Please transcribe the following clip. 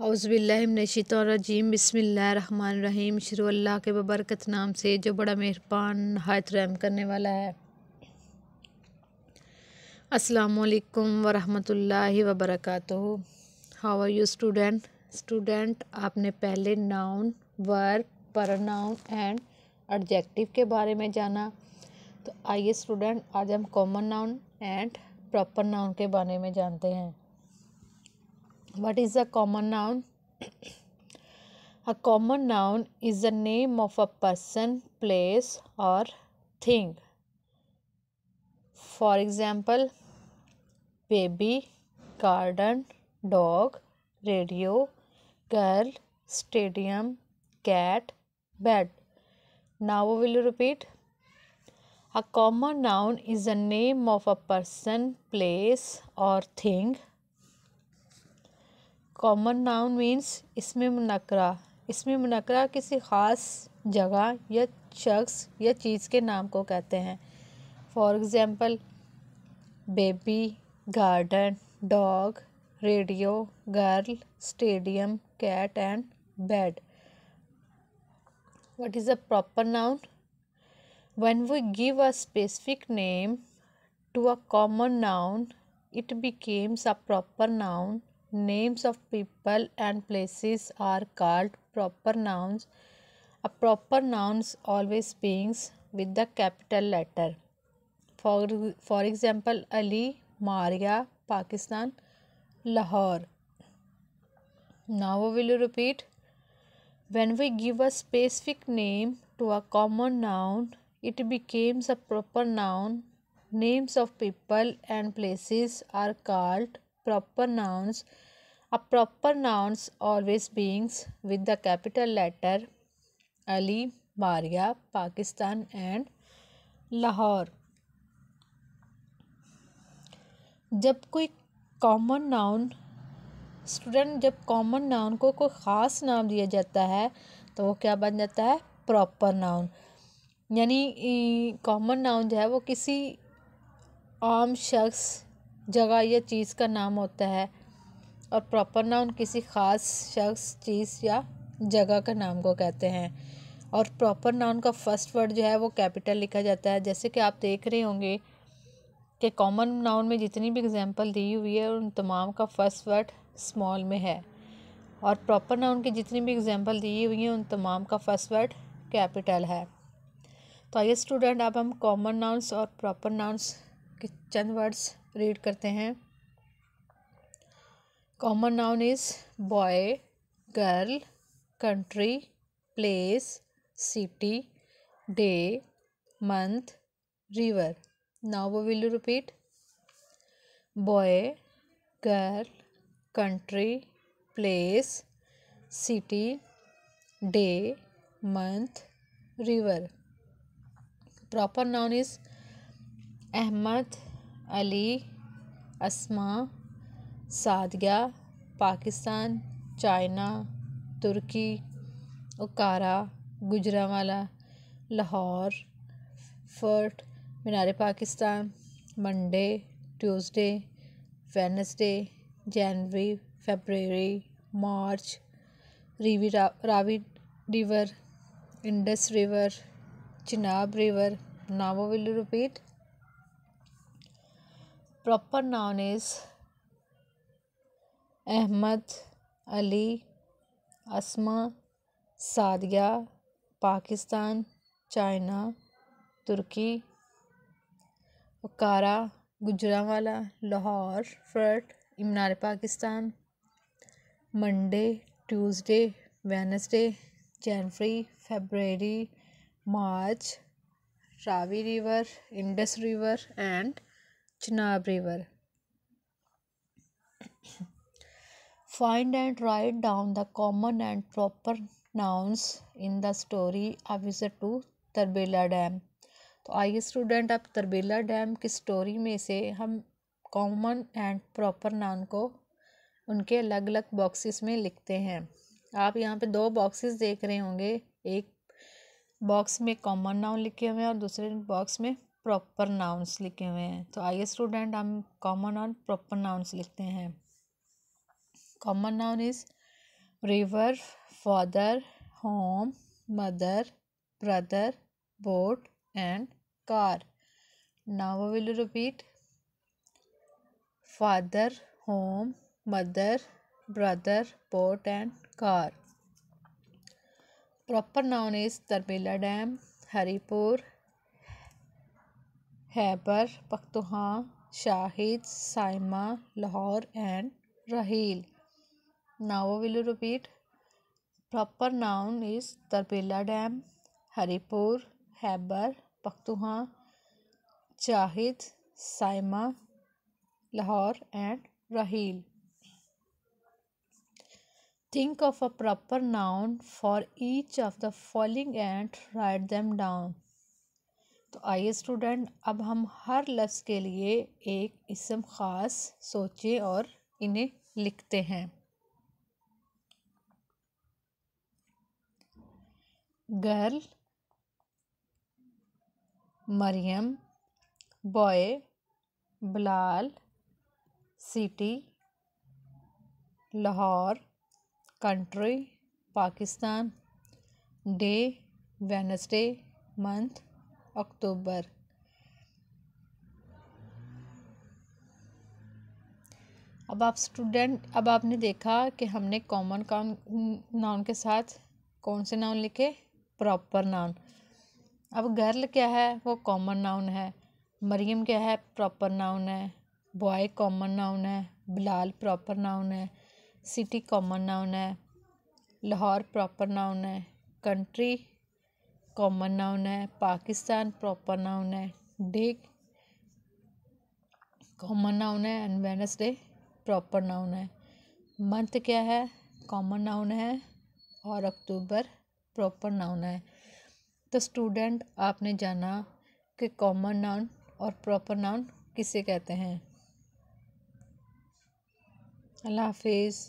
हाउसबिल्लिमिनशितरजीम बसमीम शुरू अल्लाह के बबरकत नाम से जो बड़ा मेहरबान नहायत रहम करने वाला है असलकम वरहमतुल्लाहि वबरक़ how are you student student आपने पहले नाउन पर नाउन एंड एडजेक्टिव के बारे में जाना तो आइए स्टूडेंट आज हम common noun and proper noun के बारे में जानते हैं what is a common noun a common noun is the name of a person place or thing for example baby garden dog radio girl stadium cat bed now we will repeat a common noun is the name of a person place or thing common noun means इसमें मुनकरा इसमें मुनकरा किसी ख़ास जगह या शख्स या चीज़ के नाम को कहते हैं for example baby garden dog radio girl stadium cat and bed what is a proper noun when we give a specific name to a common noun it becomes a proper noun Names of people and places are called proper nouns. A proper nouns always begins with the capital letter. For, for example, Ali, Maria, Pakistan, Lahore. Now we will repeat. When we give a specific name to a common noun, it becomes a proper noun. Names of people and places are called proper nouns a proper nouns always beings with the capital letter Ali, Maria, Pakistan and Lahore. जब कोई common noun student जब common noun को कोई ख़ास नाम दिया जाता है तो वो क्या बन जाता है प्रॉपर नाउन यानी कॉमन नाउन जो है वो किसी आम शख्स जगह या चीज़ का नाम होता है और प्रॉपर नाउन किसी ख़ास शख्स चीज़ या जगह का नाम को कहते हैं और प्रॉपर नाउन का फर्स्ट वर्ड जो है वो कैपिटल लिखा जाता है जैसे कि आप देख रहे होंगे कि कॉमन नाउन में जितनी भी एग्जांपल दी हुई है उन तमाम का फर्स्ट वर्ड स्मॉल में है और प्रॉपर नाउन की जितनी भी एग्जांपल दी हुई हैं उन तमाम का फर्स्ट वर्ड कैपिटल है तो आइए स्टूडेंट अब हम कॉमन नाउन्स और प्रॉपर नाउन्स के चंद वर्ड्स रीड करते हैं common noun is boy girl country place city day month river now we will repeat boy girl country place city day month river proper noun is Ahmed Ali Asma Sadia Pakistan China Turkey Okara Gujranwala Lahore fort Minar Pakistan Monday Tuesday Wednesday January February March रीवी रा, Ravi river Indus river Chenab river now we will repeat proper noun is Ahmed Ali, Asma, Sadia, Pakistan, China, Turkey, Okara, Gujranwala, Lahore, Fort, Imnar, Pakistan, Monday, Tuesday, Wednesday, January, February, March, Ravi River, Indus River, and Chenab river find and write down the common and proper nouns in the story a visit to Tarbela dam तो आइए student अब Tarbela dam की story में से हम common and proper noun को उनके अलग अलग बॉक्सेस में लिखते हैं आप यहाँ पे दो बॉक्सेस देख रहे होंगे एक बॉक्स में कॉमन नाउन लिखे हुए हैं और दूसरे बॉक्स में प्रॉपर नाउन्स लिखे हुए हैं तो आइए स्टूडेंट हम कॉमन और प्रॉपर नाउंस लिखते हैं common noun is river father home mother brother boat and car now will repeat father home mother brother boat and car proper noun is Tarbela dam Haripur Khyber Pakhtunkhwa Shahid Saima Lahore and Raheel now will repeat proper noun is Tarbela dam Haripur Khyber Pakhtunkhwa Shahid Saima Lahore and Raheel think of a proper noun for each of the following and write them down तो आइए student अब हम हर लफ्ज़ के लिए एक इसम ख़ास सोचें और इन्हें लिखते हैं girl Mariam boy Bilal city Lahore country Pakistan day Wednesday month October अब आप स्टूडेंट अब आपने देखा कि हमने कॉमन काम नाउन के साथ कौन से नाउन लिखे प्रॉपर नाउन अब गर्ल क्या है वो कॉमन नाउन है मरियम क्या है प्रॉपर नाउन है बॉय कॉमन नाउन है बिलाल प्रॉपर नाउन है सिटी कॉमन नाउन है लाहौर प्रॉपर नाउन है कंट्री कॉमन नाउन है पाकिस्तान प्रॉपर नाउन है डे कॉमन नाउन है एंड वेनसडे प्रॉपर नाउन है मंथ क्या है कॉमन नाउन है और अक्टूबर प्रॉपर नाउन है तो स्टूडेंट आपने जाना कि कॉमन नाउन और प्रॉपर नाउन किसे कहते हैं अल्लाह हाफिज़